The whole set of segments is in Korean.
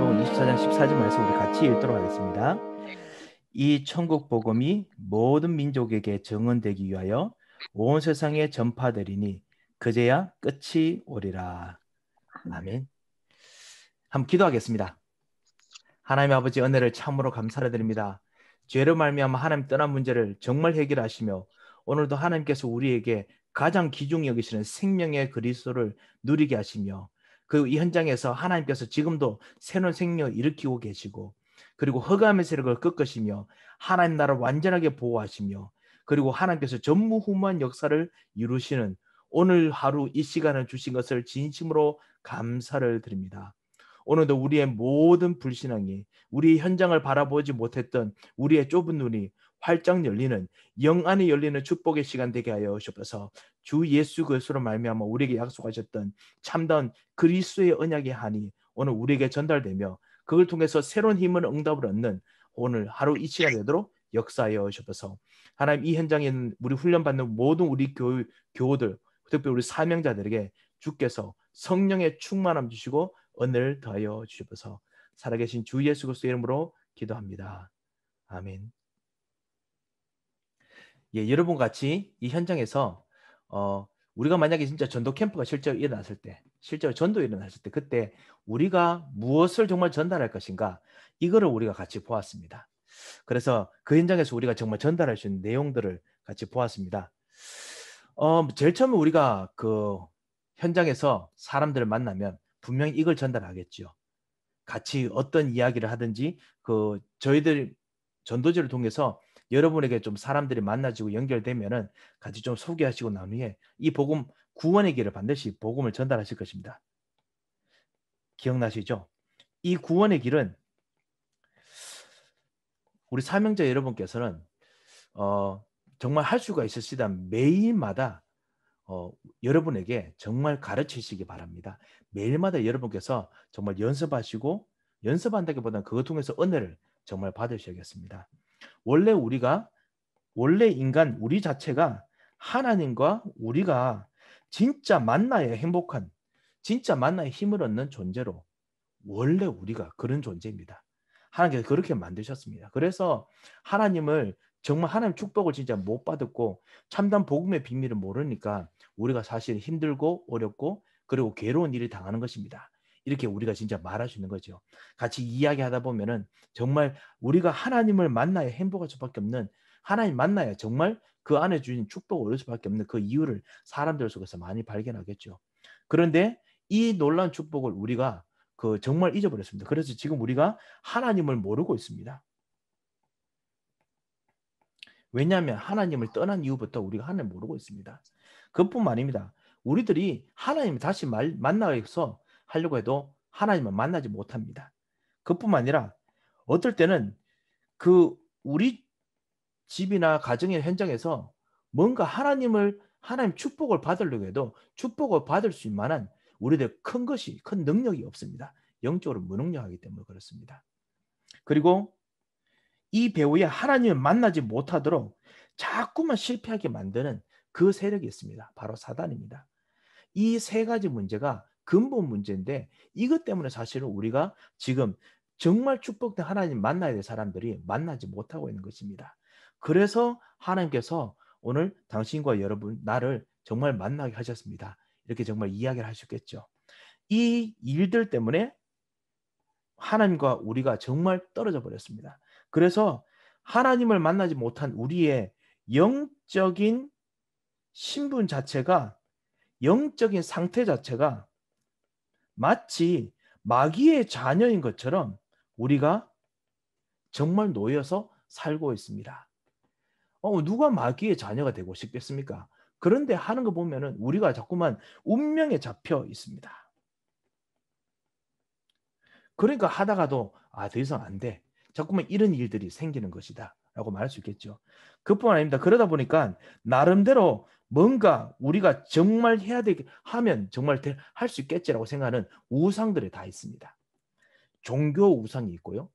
마태복음 24장 14절 말씀 우리 같이 읽도록 하겠습니다. 이 천국 복음이 모든 민족에게 증언되기 위하여 온 세상에 전파되리니 그제야 끝이 오리라. 아멘. 한번 기도하겠습니다. 하나님 아버지 은혜를 참으로 감사를 드립니다. 죄로 말미암아 하나님 떠난 문제를 정말 해결하시며 오늘도 하나님께서 우리에게 가장 기중 여기시는 생명의 그리스도를 누리게 하시며 그이 현장에서 하나님께서 지금도 새로운 생명을 일으키고 계시고 그리고 허감의 세력을 꺾으시며 하나님 나라를 완전하게 보호하시며 그리고 하나님께서 전무후무한 역사를 이루시는 오늘 하루 이 시간을 주신 것을 진심으로 감사를 드립니다. 오늘도 우리의 모든 불신앙이 우리의 현장을 바라보지 못했던 우리의 좁은 눈이 활짝 열리는 영안에 열리는 축복의 시간 되게 하여 주옵소서. 주 예수 그리스도로 말미암아 우리에게 약속하셨던 참다운 그리스도의 언약의 한이 오늘 우리에게 전달되며 그걸 통해서 새로운 힘을 응답을 얻는 오늘 하루 이 시간 되도록 역사하여 주옵소서. 하나님 이 현장에 우리 훈련받는 모든 우리 교, 교우들 특별히 우리 사명자들에게 주께서 성령의 충만함 주시고 은혜를 더하여 주옵소서. 살아계신 주 예수 그리스도 이름으로 기도합니다. 아멘. 예, 여러분 같이 이 현장에서 어, 우리가 만약에 진짜 전도 캠프가 실제로 일어났을 때, 실제로 전도 일어났을 때, 그때 우리가 무엇을 정말 전달할 것인가, 이거를 우리가 같이 보았습니다. 그래서 그 현장에서 우리가 정말 전달할 수 있는 내용들을 같이 보았습니다. 어, 제일 처음에 우리가 그 현장에서 사람들을 만나면 분명히 이걸 전달하겠죠. 같이 어떤 이야기를 하든지 그 저희들 전도지를 통해서 여러분에게 좀 사람들이 만나지고 연결되면은 같이 좀 소개하시고 난 후에 이 복음 구원의 길을 반드시 복음을 전달하실 것입니다. 기억나시죠? 이 구원의 길은 우리 사명자 여러분께서는 어, 정말 할 수가 있으시다 매일마다 어, 여러분에게 정말 가르치시기 바랍니다. 매일마다 여러분께서 정말 연습하시고 연습한다기보다는 그것 통해서 은혜를 정말 받으셔야겠습니다. 원래 우리가 원래 인간 우리 자체가 하나님과 우리가 진짜 만나야 행복한 진짜 만나야 힘을 얻는 존재로 원래 우리가 그런 존재입니다. 하나님께서 그렇게 만드셨습니다. 그래서 하나님을 정말 하나님 축복을 진짜 못 받았고 참담 복음의 비밀을 모르니까 우리가 사실 힘들고 어렵고 그리고 괴로운 일을 당하는 것입니다. 이렇게 우리가 진짜 말할 수 있는 거죠. 같이 이야기하다 보면은 정말 우리가 하나님을 만나야 행복할 수밖에 없는 하나님 만나야 정말 그 안에 주신 축복을 얻을 수밖에 없는 그 이유를 사람들 속에서 많이 발견하겠죠. 그런데 이 놀라운 축복을 우리가 그 정말 잊어버렸습니다. 그래서 지금 우리가 하나님을 모르고 있습니다. 왜냐하면 하나님을 떠난 이후부터 우리가 하나님을 모르고 있습니다. 그뿐만 아닙니다. 우리들이 하나님을 다시 만나서 하려고 해도 하나님을 만나지 못합니다. 그뿐만 아니라 어떨 때는 그 우리 집이나 가정의 현장에서 뭔가 하나님을 하나님 축복을 받으려고 해도 축복을 받을 수있 만한 우리들 큰 것이 큰 능력이 없습니다. 영적으로 무능력하기 때문에 그렇습니다. 그리고 이 배우의 하나님을 만나지 못하도록 자꾸만 실패하게 만드는 그 세력이 있습니다. 바로 사단입니다. 이 세 가지 문제가 근본 문제인데 이것 때문에 사실은 우리가 지금 정말 축복된 하나님 만나야 될 사람들이 만나지 못하고 있는 것입니다. 그래서 하나님께서 오늘 당신과 여러분 나를 정말 만나게 하셨습니다. 이렇게 정말 이야기를 하셨겠죠. 이 일들 때문에 하나님과 우리가 정말 떨어져 버렸습니다. 그래서 하나님을 만나지 못한 우리의 영적인 신분 자체가 영적인 상태 자체가 마치 마귀의 자녀인 것처럼 우리가 정말 놓여서 살고 있습니다. 어, 누가 마귀의 자녀가 되고 싶겠습니까? 그런데 하는 거보면 우리가 자꾸만 운명에 잡혀 있습니다. 그러니까 하다가도 아, 더 이상 안 돼. 자꾸만 이런 일들이 생기는 것이다. 라고 말할 수 있겠죠. 그뿐 아닙니다. 그러다 보니까 나름대로 뭔가 우리가 정말 해야 되게 하면 정말 할 수 있겠지라고 생각하는 우상들이 다 있습니다. 종교 우상이 있고요.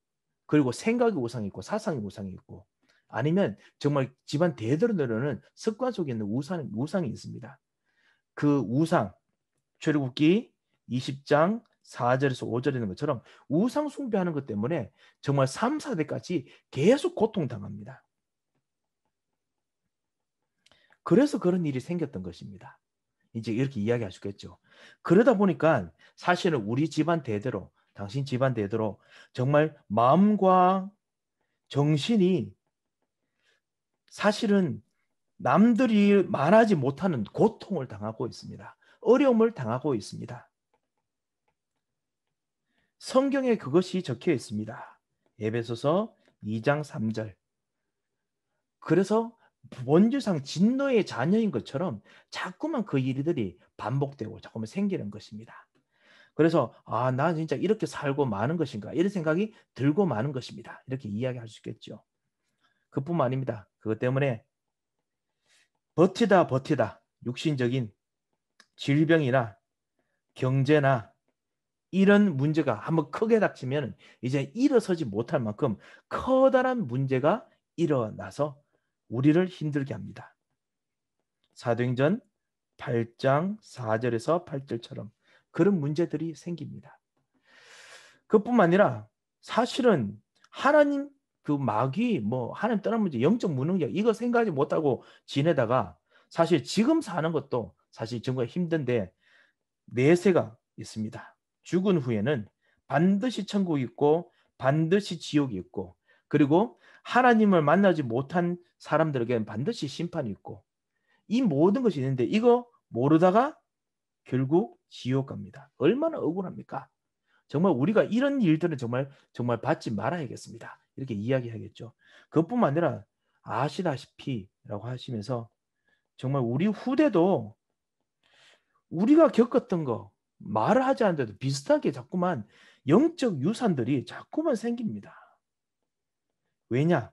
그리고 생각의 우상이 있고 사상의 우상이 있고 아니면 정말 집안 대대로 는 습관 속에 있는 우상, 우상이 있습니다. 그 우상, 출애굽기 20장 4절에서 5절에 있는 것처럼 우상 숭배하는 것 때문에 정말 3, 4대까지 계속 고통당합니다. 그래서 그런 일이 생겼던 것입니다. 이제 이렇게 이야기하시겠죠. 그러다 보니까 사실은 우리 집안 대대로, 당신 집안 대대로 정말 마음과 정신이 사실은 남들이 말하지 못하는 고통을 당하고 있습니다. 어려움을 당하고 있습니다. 성경에 그것이 적혀 있습니다. 예배소서 2장 3절. 그래서 원주상 진노의 자녀인 것처럼 자꾸만 그 일들이 반복되고 자꾸만 생기는 것입니다. 그래서 아, 나 진짜 이렇게 살고 마는 것인가? 이런 생각이 들고 마는 것입니다. 이렇게 이야기할 수 있겠죠. 그뿐만 아닙니다. 그것 때문에 버티다 버티다 육신적인 질병이나 경제나 이런 문제가 한번 크게 닥치면 이제 일어서지 못할 만큼 커다란 문제가 일어나서 우리를 힘들게 합니다. 사도행전 8장 4절에서 8절처럼 그런 문제들이 생깁니다. 그뿐만 아니라 사실은 하나님 그 마귀 뭐 하나님 떠난 문제 영적 무능력 이거 생각하지 못하고 지내다가 사실 지금 사는 것도 사실 정말 힘든데 내세가 있습니다. 죽은 후에는 반드시 천국이 있고 반드시 지옥이 있고 그리고 하나님을 만나지 못한 사람들에게는 반드시 심판이 있고 이 모든 것이 있는데 이거 모르다가 결국 지옥 갑니다. 얼마나 억울합니까? 정말 우리가 이런 일들은 정말 정말 받지 말아야겠습니다. 이렇게 이야기하겠죠. 그것뿐만 아니라 아시다시피라고 하시면서 정말 우리 후대도 우리가 겪었던 거 말을 하지 않는데도 비슷하게 자꾸만 영적 유산들이 자꾸만 생깁니다. 왜냐?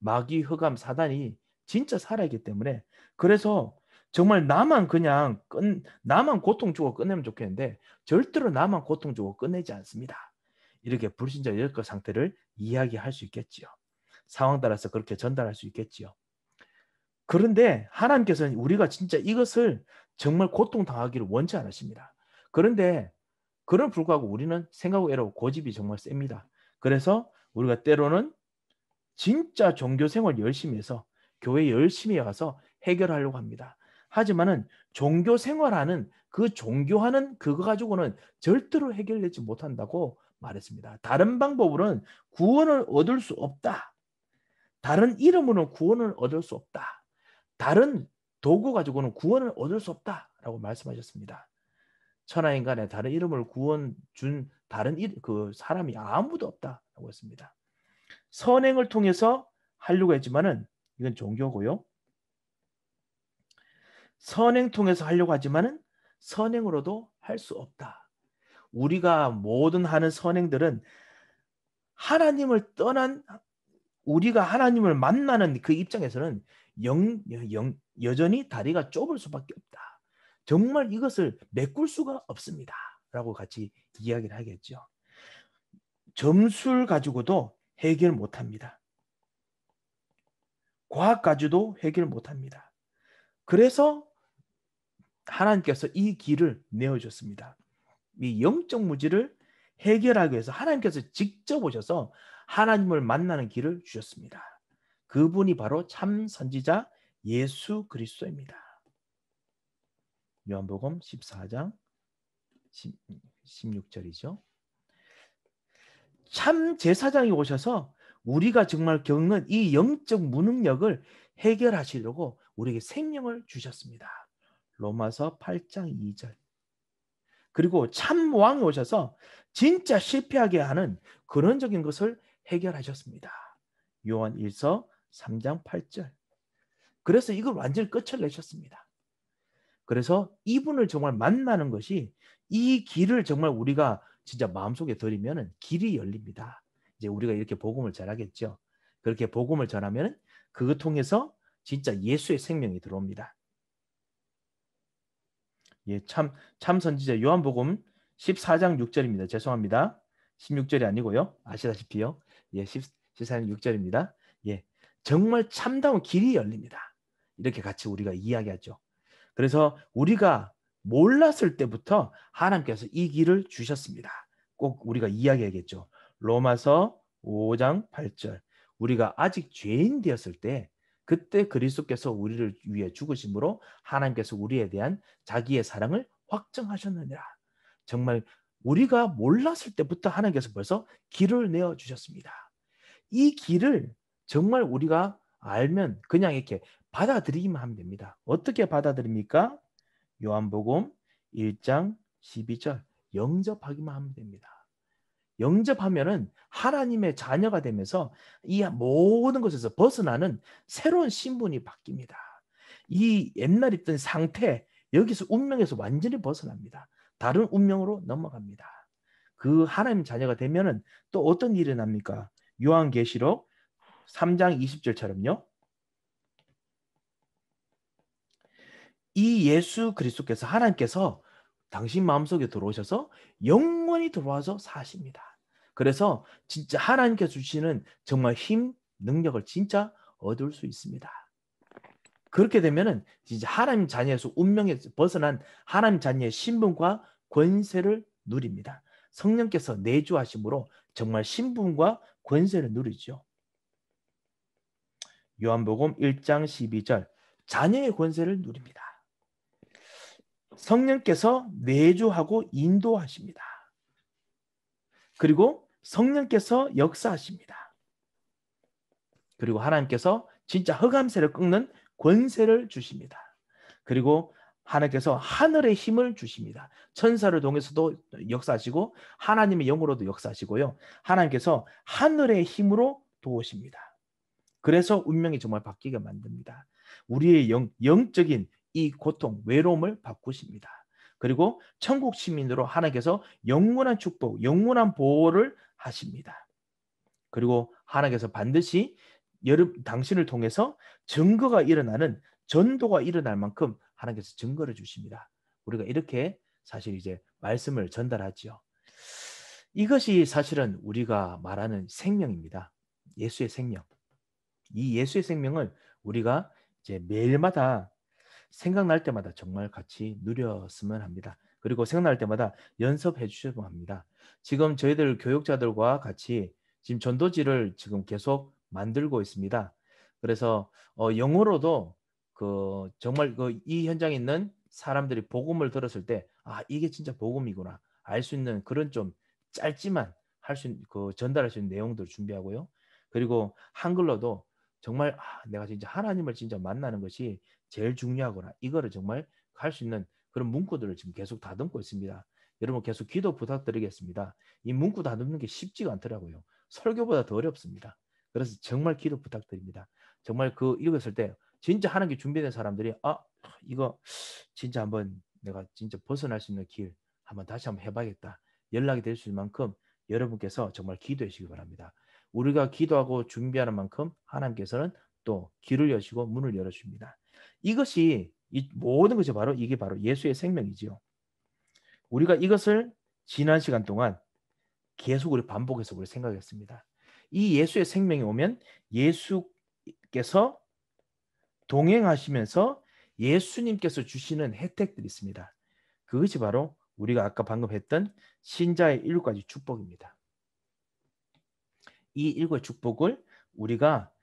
마귀, 흑암, 사단이 진짜 살아있기 때문에 그래서 정말 나만 그냥 끈, 나만 고통 주고 끝내면 좋겠는데 절대로 나만 고통 주고 끝내지 않습니다. 이렇게 불신자 열거 상태를 이야기할 수 있겠지요. 상황 따라서 그렇게 전달할 수 있겠지요. 그런데 하나님께서는 우리가 진짜 이것을 정말 고통 당하기를 원치 않으십니다. 그런데 그런 불구하고 우리는 생각외로 고집이 정말 셉니다. 그래서 우리가 때로는 진짜 종교 생활 열심히 해서 교회 열심히 가서 해결하려고 합니다. 하지만은 종교 생활하는 그 종교하는 그거 가지고는 절대로 해결되지 못한다고 말했습니다. 다른 방법으로는 구원을 얻을 수 없다. 다른 이름으로 구원을 얻을 수 없다. 다른 도구 가지고는 구원을 얻을 수 없다라고 말씀하셨습니다. 천하인간의 다른 이름을 구원 준 다른 일, 그 사람이 아무도 없다라고 했습니다. 선행을 통해서 하려고 했지만은 이건 종교고요. 선행 통해서 하려고 하지만은 선행으로도 할 수 없다. 우리가 모든 하는 선행들은 하나님을 떠난 우리가 하나님을 만나는 그 입장에서는 영, 영, 여전히 다리가 좁을 수밖에 없다. 정말 이것을 메꿀 수가 없습니다. 라고 같이 이야기를 하겠죠. 점수를 가지고도 해결 못 합니다. 과학까지도 해결 못 합니다. 그래서 하나님께서 이 길을 내어줬습니다. 이 영적 무지를 해결하기 위해서 하나님께서 직접 오셔서 하나님을 만나는 길을 주셨습니다. 그분이 바로 참 선지자 예수 그리스도입니다. 요한복음 14장 16절이죠. 참 제사장이 오셔서 우리가 정말 겪는 이 영적 무능력을 해결하시려고 우리에게 생명을 주셨습니다. 로마서 8장 2절. 그리고 참 왕이 오셔서 진짜 실패하게 하는 근원적인 것을 해결하셨습니다. 요한 1서 3장 8절. 그래서 이걸 완전히 끝을 내셨습니다. 그래서 이분을 정말 만나는 것이 이 길을 정말 우리가 진짜 마음속에 들이면 길이 열립니다. 이제 우리가 이렇게 복음을 전하겠죠. 그렇게 복음을 전하면 그것 통해서 진짜 예수의 생명이 들어옵니다. 예, 참, 참 선지자 요한복음 14장 6절입니다. 죄송합니다. 16절이 아니고요. 아시다시피요. 예, 1 14장 6절입니다. 예, 정말 참다운 길이 열립니다. 이렇게 같이 우리가 이야기하죠. 그래서 우리가 몰랐을 때부터 하나님께서 이 길을 주셨습니다. 꼭 우리가 이야기하겠죠. 로마서 5장 8절. 우리가 아직 죄인 되었을 때 그때 그리스도께서 우리를 위해 죽으심으로 하나님께서 우리에 대한 자기의 사랑을 확정하셨느니라 정말 우리가 몰랐을 때부터 하나님께서 벌써 길을 내어 주셨습니다. 이 길을 정말 우리가 알면 그냥 이렇게 받아들이기만 하면 됩니다. 어떻게 받아들입니까? 요한복음 1장 12절 영접하기만 하면 됩니다. 영접하면은 하나님의 자녀가 되면서 이 모든 것에서 벗어나는 새로운 신분이 바뀝니다. 이 옛날 있던 상태 여기서 운명에서 완전히 벗어납니다. 다른 운명으로 넘어갑니다. 그 하나님 자녀가 되면은 또 어떤 일이 납니까? 요한계시록 3장 20절처럼요. 이 예수 그리스도께서 하나님께서 당신 마음속에 들어오셔서 영원히 들어와서 사십니다. 그래서 진짜 하나님께서 주시는 정말 힘, 능력을 진짜 얻을 수 있습니다. 그렇게 되면은 진짜 하나님 자녀에서 운명에 벗어난 하나님 자녀의 신분과 권세를 누립니다. 성령께서 내주하심으로 정말 신분과 권세를 누리죠. 요한복음 1장 12절 자녀의 권세를 누립니다. 성령께서 내주하고 인도하십니다. 그리고 성령께서 역사하십니다. 그리고 하나님께서 진짜 허감세를끊는 권세를 주십니다. 그리고 하나님께서 하늘의 힘을 주십니다. 천사를 통해서도 역사하시고 하나님의 영으로도 역사하시고요. 하나님께서 하늘의 힘으로 도우십니다. 그래서 운명이 정말 바뀌게 만듭니다. 우리의 영, 영적인 이 고통, 외로움을 바꾸십니다. 그리고 천국 시민으로 하나님께서 영원한 축복, 영원한 보호를 하십니다. 그리고 하나님께서 반드시 여름 당신을 통해서 증거가 일어나는 전도가 일어날 만큼 하나님께서 증거를 주십니다. 우리가 이렇게 사실 이제 말씀을 전달하지요. 이것이 사실은 우리가 말하는 생명입니다. 예수의 생명. 이 예수의 생명을 우리가 이제 매일마다 생각날 때마다 정말 같이 누렸으면 합니다. 그리고 생각날 때마다 연습해 주셔면 합니다. 지금 저희들 교육자들과 같이 지금 전도지를 지금 계속 만들고 있습니다. 그래서 어, 영어로도 그 정말 그 이 현장에 있는 사람들이 복음을 들었을 때 아 이게 진짜 복음이구나 알 수 있는 그런 좀 짧지만 할수그 전달할 수 있는 내용들을 준비하고요. 그리고 한글로도 정말 아, 내가 진짜 하나님을 진짜 만나는 것이 제일 중요하구나. 이거를 정말 할 수 있는 그런 문구들을 지금 계속 다듬고 있습니다. 여러분 계속 기도 부탁드리겠습니다. 이 문구 다듬는 게 쉽지가 않더라고요. 설교보다 더 어렵습니다. 그래서 정말 기도 부탁드립니다. 정말 그 읽었을 때 진짜 하는 게 준비된 사람들이 아 이거 진짜 한번 내가 진짜 벗어날 수 있는 길 한번 다시 한번 해봐야겠다. 연락이 될 수 있는 만큼 여러분께서 정말 기도해 주시기 바랍니다. 우리가 기도하고 준비하는 만큼 하나님께서는 또 길을 여시고 문을 열어줍니다. 이것이 모든 것이 바로 이게 바로 예수의 생명이지요. 우리가 이것을 지난 시간 동안 계속 우리 반복해서 우리 생각했습니다. 이 예수의 생명이 오면 예수께서 동행하시면서 예수님께서 주시는 혜택들이 있습니다. 그것이 바로 우리가 아까 방금 했던 신자의 일곱 가지 축복입니다. 이 일곱 축복을 우리가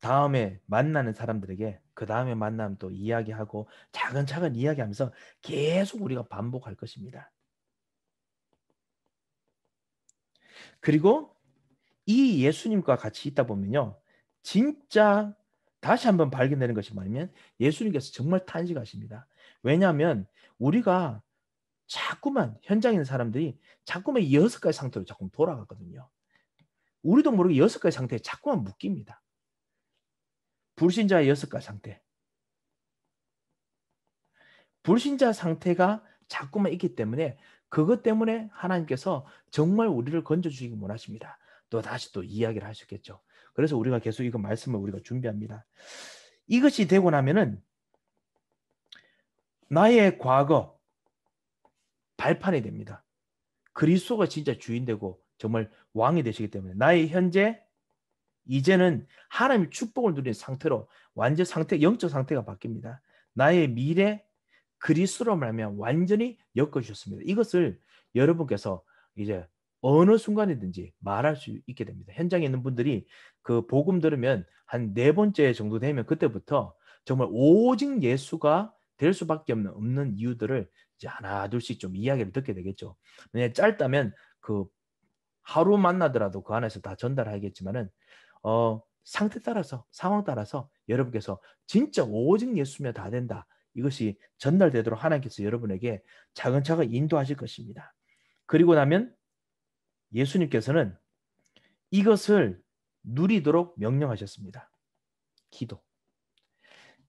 다음에 만나는 사람들에게 그 다음에 만나면 또 이야기하고 차근차근 이야기하면서 계속 우리가 반복할 것입니다. 그리고 이 예수님과 같이 있다 보면요. 진짜 다시 한번 발견되는 것이 뭐냐면 예수님께서 정말 탄식하십니다. 왜냐하면 우리가 자꾸만 현장에 있는 사람들이 자꾸만 여섯 가지 상태로 자꾸 돌아가거든요. 우리도 모르게 여섯 가지 상태에 자꾸만 묶입니다. 불신자의 여섯가 지 상태. 불신자 상태가 자꾸만 있기 때문에 그것 때문에 하나님께서 정말 우리를 건져주시기 원하십니다. 또 다시 또 이야기를 하수겠죠 그래서 우리가 계속 이거 말씀을 우리가 준비합니다. 이것이 되고 나면은 나의 과거 발판이 됩니다. 그리스도가 진짜 주인 되고 정말 왕이 되시기 때문에 나의 현재 이제는 하나님의 축복을 누린 상태로 완전 상태 영적 상태가 바뀝니다. 나의 미래 그리스도로 말하면 완전히 엮어 주셨습니다. 이것을 여러분께서 이제 어느 순간이든지 말할 수 있게 됩니다. 현장에 있는 분들이 그 복음 들으면 한 네 번째 정도 되면 그때부터 정말 오직 예수가 될 수밖에 없는 없는 이유들을 이제 하나 둘씩 좀 이야기를 듣게 되겠죠. 만약 짧다면 그 하루 만나더라도 그 안에서 다 전달하겠지만은 어, 상태 따라서 상황 따라서 여러분께서 진짜 오직 예수면 다 된다. 이것이 전달되도록 하나님께서 여러분에게 차근차근 인도하실 것입니다. 그리고 나면 예수님께서는 이것을 누리도록 명령하셨습니다. 기도.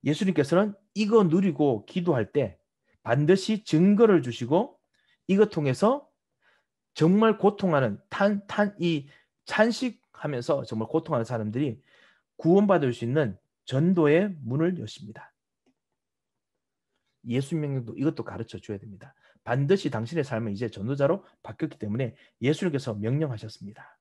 예수님께서는 이거 누리고 기도할 때 반드시 증거를 주시고 이것 통해서 정말 고통하는 탄 탄 이 찬식 하면서 정말 고통하는 사람들이 구원받을 수 있는 전도의 문을 여십니다. 예수 명령도 이것도 가르쳐 줘야 됩니다. 반드시 당신의 삶은 이제 전도자로 바뀌었기 때문에 예수님께서 명령하셨습니다.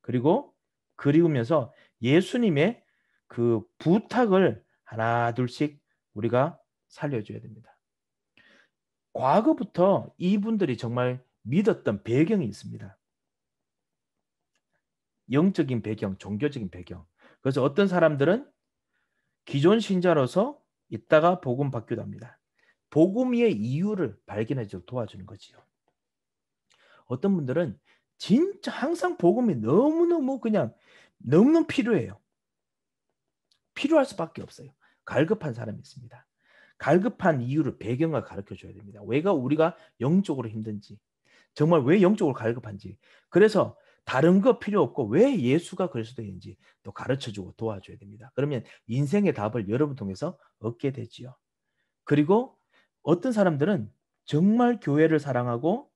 그리고 그리우면서 예수님의 그 부탁을 하나 둘씩 우리가 살려줘야 됩니다. 과거부터 이분들이 정말 믿었던 배경이 있습니다. 영적인 배경, 종교적인 배경. 그래서 어떤 사람들은 기존 신자로서 있다가 복음 받기도 합니다. 복음의 이유를 발견해 주 도와주는 거지요. 어떤 분들은 진짜 항상 복음이 너무너무 그냥 너무너무 필요해요. 필요할 수밖에 없어요. 갈급한 사람이 있습니다. 갈급한 이유를 배경을 가르쳐 줘야 됩니다. 왜가 우리가 영적으로 힘든지 정말 왜 영적으로 갈급한지 그래서 다른 거 필요 없고 왜 예수가 그리스도인지 또 가르쳐주고 도와줘야 됩니다. 그러면 인생의 답을 여러분 통해서 얻게 되지요. 그리고 어떤 사람들은 정말 교회를 사랑하고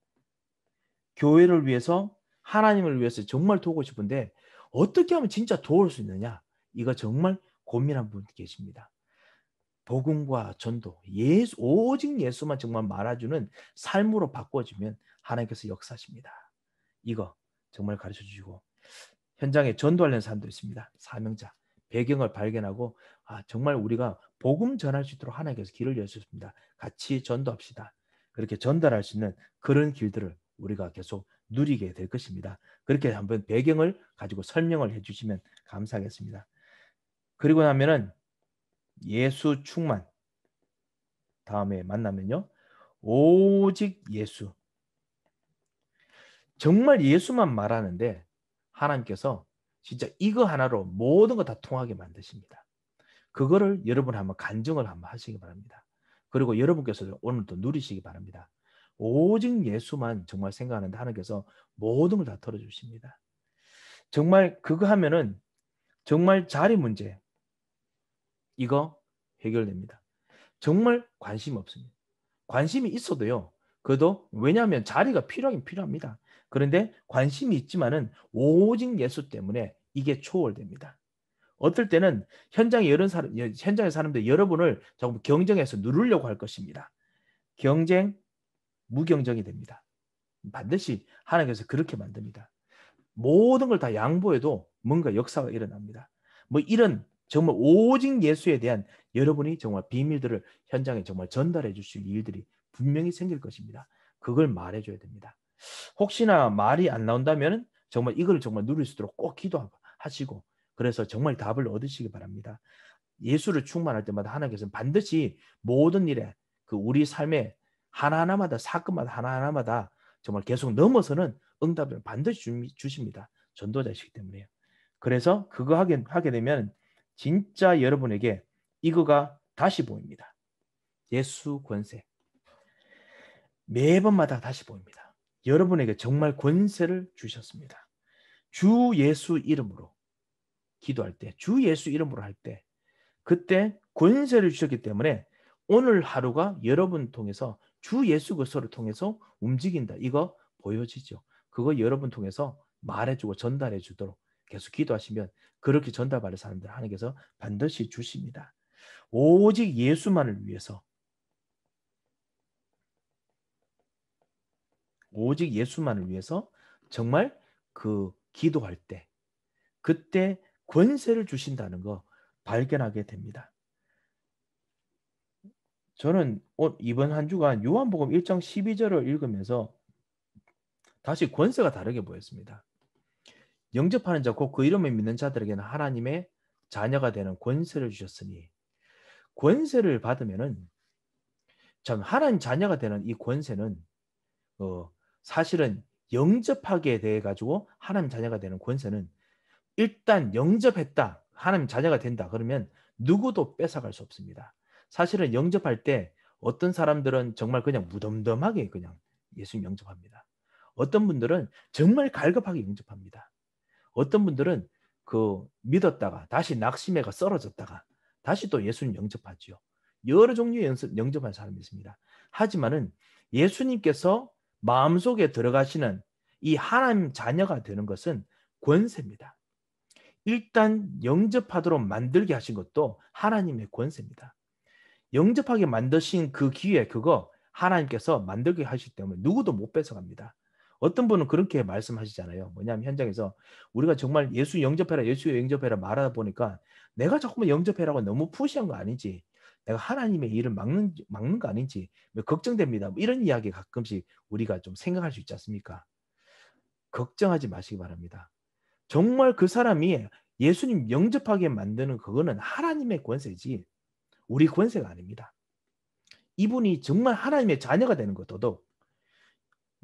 교회를 위해서 하나님을 위해서 정말 도우고 싶은데 어떻게 하면 진짜 도울 수 있느냐 이거 정말 고민한 분 계십니다. 복음과 전도, 예수, 오직 예수만 정말 말아주는 삶으로 바꿔주면 하나님께서 역사십니다. 이거 정말 가르쳐 주시고 현장에 전도하려는 사람도 있습니다. 사명자 배경을 발견하고 아 정말 우리가 복음 전할 수 있도록 하나님께서 길을 열셨습니다. 같이 전도합시다. 그렇게 전달할 수 있는 그런 길들을 우리가 계속 누리게 될 것입니다. 그렇게 한번 배경을 가지고 설명을 해주시면 감사하겠습니다. 그리고 나면은 예수 충만 다음에 만나면요 오직 예수 정말 예수만 말하는데 하나님께서 진짜 이거 하나로 모든 거 다 통하게 만드십니다. 그거를 여러분 한번 간증을 한번 하시기 바랍니다. 그리고 여러분께서 오늘도 누리시기 바랍니다. 오직 예수만 정말 생각하는데 하나님께서 모든 걸 다 털어주십니다. 정말 그거 하면은 정말 자리 문제 이거 해결됩니다. 정말 관심 없습니다. 관심이 있어도요. 그래도 왜냐하면 자리가 필요하긴 필요합니다. 그런데 관심이 있지만은 오직 예수 때문에 이게 초월됩니다. 어떨 때는 현장에 여러 사람, 현장에 사람들 여러분을 조금 경쟁해서 누르려고 할 것입니다. 경쟁, 무경쟁이 됩니다. 반드시 하나님께서 그렇게 만듭니다. 모든 걸 다 양보해도 뭔가 역사가 일어납니다. 뭐 이런 정말 오직 예수에 대한 여러분이 정말 비밀들을 현장에 정말 전달해 주실 일들이 분명히 생길 것입니다. 그걸 말해줘야 됩니다. 혹시나 말이 안 나온다면 정말 이걸 정말 누릴 수 있도록 꼭 기도하시고 그래서 정말 답을 얻으시기 바랍니다. 예수를 충만할 때마다 하나님께서는 반드시 모든 일에 그 우리 삶에 하나하나마다 사건마다 하나하나마다 정말 계속 넘어서는 응답을 반드시 주십니다. 전도자이시기 때문에요. 그래서 그거 하게, 하게 되면 진짜 여러분에게 이거가 다시 보입니다. 예수 권세. 매번마다 다시 보입니다. 여러분에게 정말 권세를 주셨습니다. 주 예수 이름으로 기도할 때, 주 예수 이름으로 할 때, 그때 권세를 주셨기 때문에 오늘 하루가 여러분 통해서 주 예수 그리스도를 통해서 움직인다. 이거 보여지죠. 그거 여러분 통해서 말해주고 전달해 주도록 계속 기도하시면 그렇게 전달받을 사람들 하나님께서 반드시 주십니다. 오직 예수만을 위해서 오직 예수만을 위해서 정말 그 기도할 때 그때 권세를 주신다는 거 발견하게 됩니다. 저는 이번 한 주간 요한복음 1장 12절을 읽으면서 다시 권세가 다르게 보였습니다. 영접하는 자, 곧 그 이름을 믿는 자들에게는 하나님의 자녀가 되는 권세를 주셨으니 권세를 받으면은 참 하나님 자녀가 되는 이 권세는 어, 사실은 영접하기에 대해 가지고 하나님 자녀가 되는 권세는 일단 영접했다. 하나님 자녀가 된다. 그러면 누구도 뺏어갈 수 없습니다. 사실은 영접할 때 어떤 사람들은 정말 그냥 무덤덤하게 그냥 예수님 영접합니다. 어떤 분들은 정말 갈급하게 영접합니다. 어떤 분들은 그 믿었다가 다시 낙심해가 썰어졌다가 다시 또 예수님 영접하지요. 여러 종류의 영접한 사람이 있습니다. 하지만은 예수님께서 마음속에 들어가시는 이 하나님 자녀가 되는 것은 권세입니다. 일단 영접하도록 만들게 하신 것도 하나님의 권세입니다. 영접하게 만드신 그 기회 그거 하나님께서 만들게 하시기 때문에 누구도 못 뺏어갑니다. 어떤 분은 그렇게 말씀하시잖아요. 뭐냐면 현장에서 우리가 정말 예수 영접해라, 예수 영접해라 말하다 보니까 내가 조금 영접해라고 너무 푸시한 거 아니지? 내가 하나님의 일을 막는 막는 거 아닌지 뭐 걱정됩니다. 뭐 이런 이야기 가끔씩 우리가 좀 생각할 수 있지 않습니까? 걱정하지 마시기 바랍니다. 정말 그 사람이 예수님 영접하게 만드는 그거는 하나님의 권세지 우리 권세가 아닙니다. 이분이 정말 하나님의 자녀가 되는 것 더더욱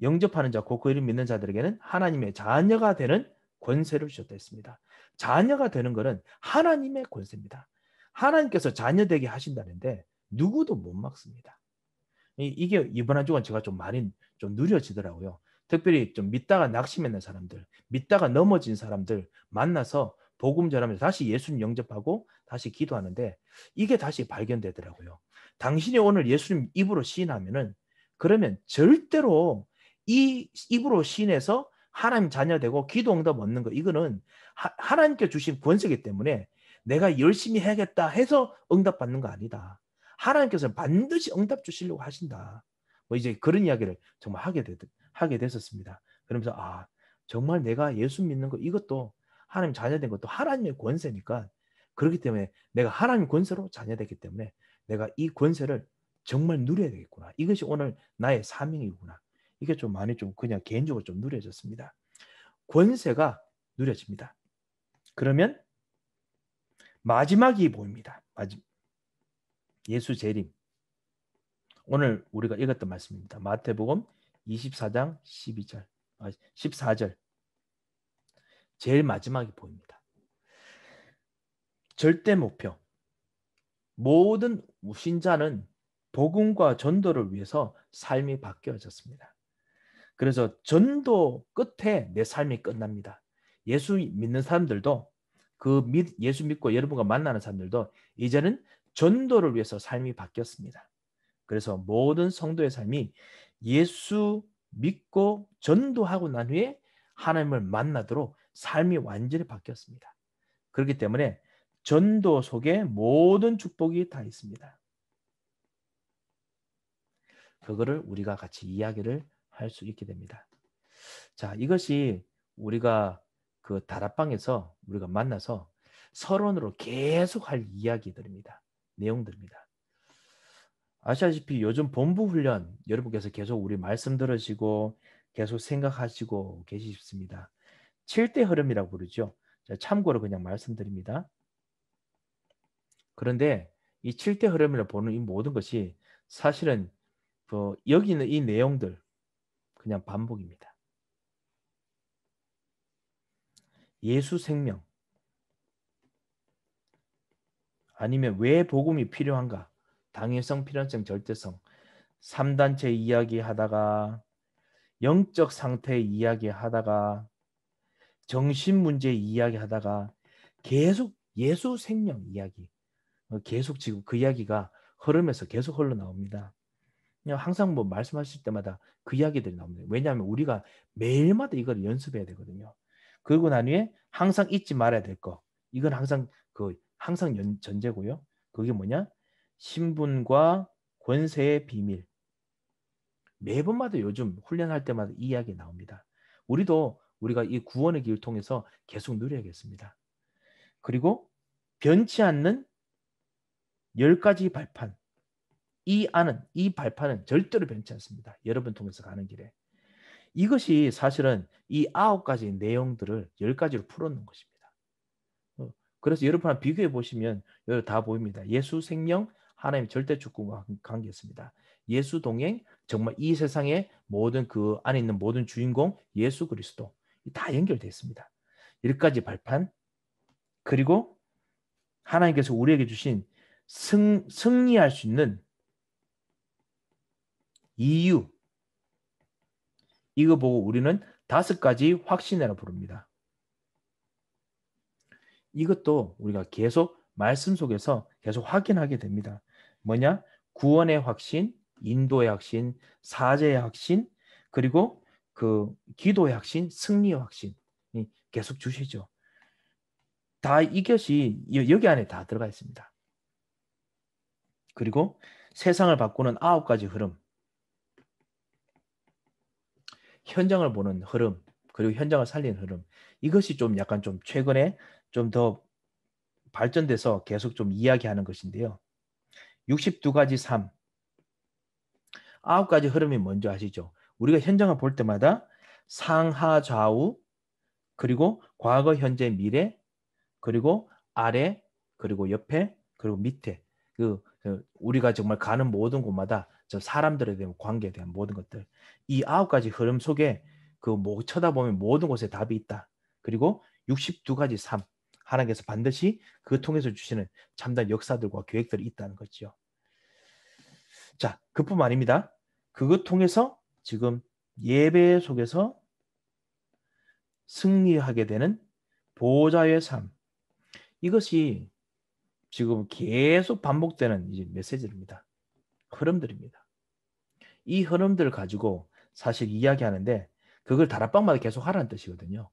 영접하는 자, 곧그 이름 믿는 자들에게는 하나님의 자녀가 되는 권세를 주셨다 했습니다. 자녀가 되는 것은 하나님의 권세입니다. 하나님께서 자녀되게 하신다는데 누구도 못 막습니다. 이게 이번 한 주간 제가 좀 많이 좀 누려지더라고요. 특별히 좀 믿다가 낙심했는 사람들, 믿다가 넘어진 사람들 만나서 복음 전하면서 다시 예수님 영접하고 다시 기도하는데 이게 다시 발견되더라고요. 당신이 오늘 예수님 입으로 시인하면은 그러면 절대로 이 입으로 시인해서 하나님 자녀 되고 기도 응답 얻는 거 이거는 하, 나님께 주신 권세기 때문에 내가 열심히 해야겠다 해서 응답 받는 거 아니다. 하나님께서 반드시 응답 주시려고 하신다. 뭐 이제 그런 이야기를 정말 하게 되, 하게 됐었습니다. 그러면서 아 정말 내가 예수 믿는 거 이것도 하나님 자녀된 것도 하나님의 권세니까 그렇기 때문에 내가 하나님 권세로 자녀되기 때문에 내가 이 권세를 정말 누려야 되겠구나. 이것이 오늘 나의 사명이구나. 이게 좀 많이 좀 그냥 개인적으로 좀 누려졌습니다. 권세가 누려집니다. 그러면 마지막이 보입니다. 예수 재림. 오늘 우리가 읽었던 말씀입니다. 마태복음 24장 12절, 14절. 제일 마지막이 보입니다. 절대 목표. 모든 신자는 복음과 전도를 위해서 삶이 바뀌어졌습니다. 그래서 전도 끝에 내 삶이 끝납니다. 예수 믿는 사람들도 그 믿, 예수 믿고 여러분과 만나는 사람들도 이제는 전도를 위해서 삶이 바뀌었습니다. 그래서 모든 성도의 삶이 예수 믿고 전도하고 난 후에 하나님을 만나도록 삶이 완전히 바뀌었습니다. 그렇기 때문에 전도 속에 모든 축복이 다 있습니다. 그거를 우리가 같이 이야기를 할 수 있게 됩니다. 자, 이것이 우리가 그 다락방에서 우리가 만나서 서론으로 계속 할 이야기들입니다. 내용들입니다. 아시다시피 요즘 본부 훈련 여러분께서 계속 우리 말씀 들으시고 계속 생각하시고 계시니다 7대 흐름이라고 부르죠. 참고로 그냥 말씀드립니다. 그런데 이 7대 흐름을 보는 이 모든 것이 사실은 그 여기 있는 이 내용들 그냥 반복입니다. 예수 생명 아니면 왜 복음이 필요한가? 당위성, 필연성, 절대성 3단체 이야기하다가 영적 상태 이야기하다가 정신 문제 이야기하다가 계속 예수 생명 이야기 어, 계속 지금 그 이야기가 흐름에서 계속 흘러나옵니다. 그냥 항상 뭐 말씀하실 때마다 그 이야기들이 나옵니다. 왜냐하면 우리가 매일마다 이걸 연습해야 되거든요. 그리고난 후에 항상 잊지 말아야 될 거. 이건 항상 그 항상 연, 전제고요. 그게 뭐냐? 신분과 권세의 비밀. 매번마다 요즘 훈련할 때마다 이 이야기 나옵니다. 우리도 우리가 이 구원의 길을 통해서 계속 누려야겠습니다. 그리고 변치 않는 열 가지 발판. 이 안은 이 발판은 절대로 변치 않습니다. 여러분 통해서 가는 길에 이것이 사실은 이 아홉 가지 내용들을 열 가지로 풀어놓는 것입니다. 어, 그래서 여러분 비교해 보시면 다 보입니다. 예수 생명, 하나님의 절대 주권과 관계했습니다. 예수 동행, 정말 이 세상의 모든 그 안에 있는 모든 주인공 예수 그리스도 다 연결되어 있습니다. 여기지 발판 그리고 하나님께서 우리에게 주신 승, 승리할 수 있는 이유 이거 보고 우리는 다섯 가지 확신이라 고 부릅니다. 이것도 우리가 계속 말씀 속에서 계속 확인하게 됩니다. 뭐냐? 구원의 확신, 인도의 확신, 사제의 확신, 그리고 그 기도의 확신, 승리의 확신 계속 주시죠. 다 이것이 여기 안에 다 들어가 있습니다. 그리고 세상을 바꾸는 아홉 가지 흐름. 현장을 보는 흐름 그리고 현장을 살리는 흐름 이것이 좀 약간 좀 최근에 좀 더 발전돼서 계속 좀 이야기하는 것인데요. 62가지 삶 아홉 가지 흐름이 뭔지 아시죠? 우리가 현장을 볼 때마다 상하 좌우 그리고 과거 현재 미래 그리고 아래 그리고 옆에 그리고 밑에 그, 그 우리가 정말 가는 모든 곳마다 저 사람들에 대한 관계에 대한 모든 것들 이 아홉 가지 흐름 속에 그뭐 쳐다보면 모든 곳에 답이 있다. 그리고 62가지 삶 하나님께서 반드시 그 통해서 주시는 참다 역사들과 계획들이 있다는 거지요. 자, 그뿐만 아닙니다. 그것 통해서 지금 예배 속에서 승리하게 되는 보호자의 삶. 이것이 지금 계속 반복되는 이제 메시지입니다. 흐름들입니다. 이 흐름들을 가지고 사실 이야기하는데 그걸 다락방마다 계속 하라는 뜻이거든요.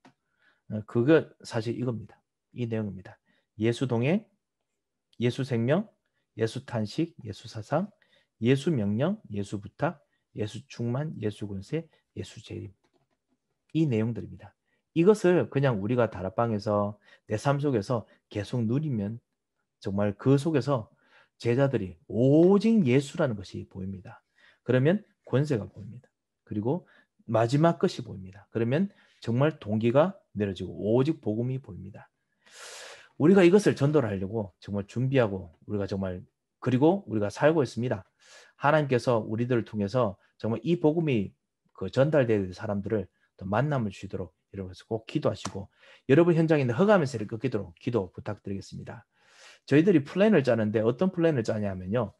어, 그게 사실 이겁니다. 이 내용입니다. 예수 동행, 예수 생명, 예수 탄식, 예수 사상, 예수 명령, 예수 부탁, 예수 충만, 예수 권세, 예수 재림. 이 내용들입니다. 이것을 그냥 우리가 다락방에서 내 삶 속에서 계속 누리면 정말 그 속에서 제자들이 오직 예수라는 것이 보입니다. 그러면 권세가 보입니다. 그리고 마지막 것이 보입니다. 그러면 정말 동기가 내려지고 오직 복음이 보입니다. 우리가 이것을 전도를 하려고 정말 준비하고 우리가 정말 그리고 우리가 살고 있습니다. 하나님께서 우리들을 통해서 정말 이 복음이 그 전달될 사람들을 또 만남을 주시도록 여러분께서 꼭 기도하시고 여러분 현장에 있는 허감의 세를 꺾이도록 기도 부탁드리겠습니다. 저희들이 플랜을 짜는데 어떤 플랜을 짜냐면요.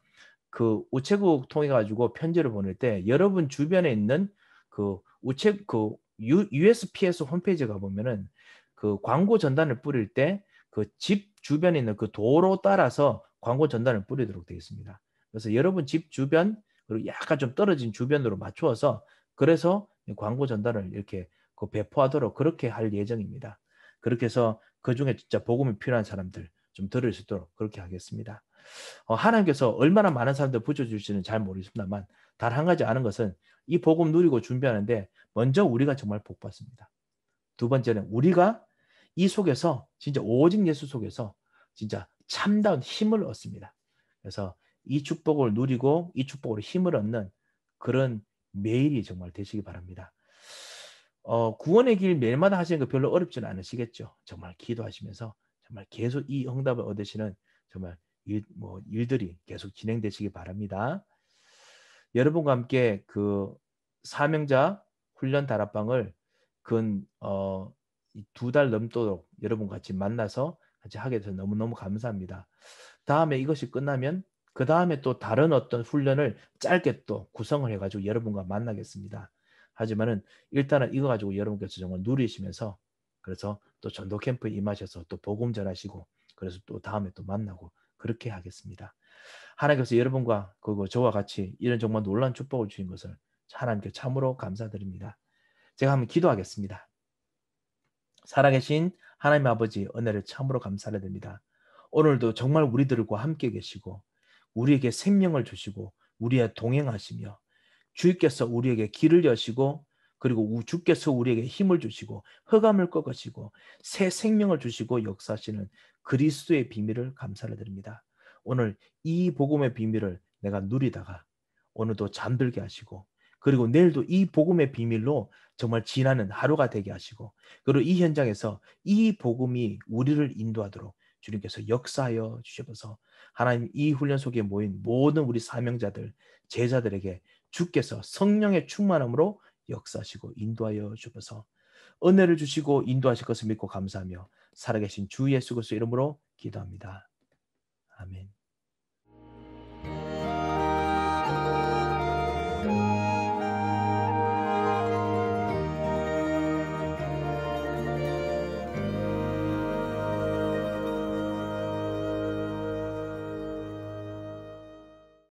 그 우체국 통해 가지고 편지를 보낼 때 여러분 주변에 있는 그 우체 국그 U, USPS 홈페이지 가 보면은 그 광고 전단을 뿌릴 때 그 집 주변에 있는 그 도로 따라서 광고 전단을 뿌리도록 되어 있습니다. 그래서 여러분 집 주변 그리고 약간 좀 떨어진 주변으로 맞추어서 그래서 광고 전단을 이렇게 그 배포하도록 그렇게 할 예정입니다. 그렇게 해서 그 중에 진짜 복음이 필요한 사람들 좀 들을 수 있도록 그렇게 하겠습니다. 어, 하나님께서 얼마나 많은 사람들 붙여주실지는 잘 모르겠습니다만 단 한 가지 아는 것은 이 복음 누리고 준비하는데 먼저 우리가 정말 복 받습니다. 두 번째는 우리가 이 속에서 진짜 오직 예수 속에서 진짜 참다운 힘을 얻습니다. 그래서 이 축복을 누리고 이 축복으로 힘을 얻는 그런 매일이 정말 되시기 바랍니다. 어, 구원의 길 매일마다 하시는 거 별로 어렵지는 않으시겠죠. 정말 기도하시면서 정말 계속 이 응답을 얻으시는 정말 일, 뭐 일들이 계속 진행되시기 바랍니다. 여러분과 함께 그 사명자 훈련 다락방을 근 두달 어, 넘도록 여러분 같이 만나서 같이 하게 돼서 너무너무 감사합니다. 다음에 이것이 끝나면 그 다음에 또 다른 어떤 훈련을 짧게 또 구성을 해가지고 여러분과 만나겠습니다. 하지만은 일단은 이거 가지고 여러분께서 정말 누리시면서 그래서 또 전도 캠프에 임하셔서 또 복음 전하시고 그래서 또 다음에 또 만나고 그렇게 하겠습니다. 하나님께서 여러분과 그리고 저와 같이 이런 정말 놀란 축복을 주신 것을 하나님께 참으로 감사드립니다. 제가 한번 기도하겠습니다. 살아계신 하나님 아버지 은혜를 참으로 감사 드립니다. 오늘도 정말 우리들과 함께 계시고 우리에게 생명을 주시고 우리와 동행하시며 주께서 우리에게 길을 여시고 그리고 우 주께서 우리에게 힘을 주시고 허감을 꺾으시고 새 생명을 주시고 역사하시는 그리스도의 비밀을 감사를 드립니다. 오늘 이 복음의 비밀을 내가 누리다가 오늘도 잠들게 하시고 그리고 내일도 이 복음의 비밀로 정말 지나는 하루가 되게 하시고 그리고 이 현장에서 이 복음이 우리를 인도하도록 주님께서 역사하여 주셔서 하나님 이 훈련 속에 모인 모든 우리 사명자들 제자들에게 주께서 성령의 충만함으로 역사하시고 인도하여 주셔서 은혜를 주시고 인도하실 것을 믿고 감사하며 살아계신 주 예수 그리스도 이름으로 기도합니다. 아멘.